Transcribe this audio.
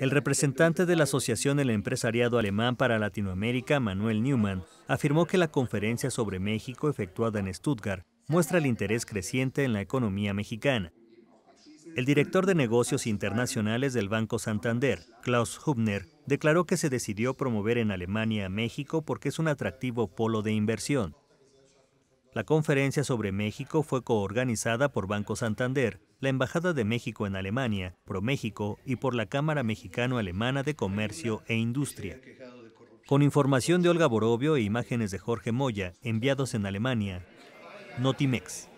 El representante de la Asociación del Empresariado Alemán para Latinoamérica, Manuel Newman, afirmó que la conferencia sobre México efectuada en Stuttgart muestra el interés creciente en la economía mexicana. El director de negocios internacionales del Banco Santander, Klaus Hubner, declaró que se decidió promover en Alemania a México porque es un atractivo polo de inversión. La conferencia sobre México fue coorganizada por Banco Santander, la Embajada de México en Alemania, ProMéxico y por la Cámara Mexicano-Alemana de Comercio e Industria. Con información de Olga Borobio e imágenes de Jorge Moya, enviados en Alemania, Notimex.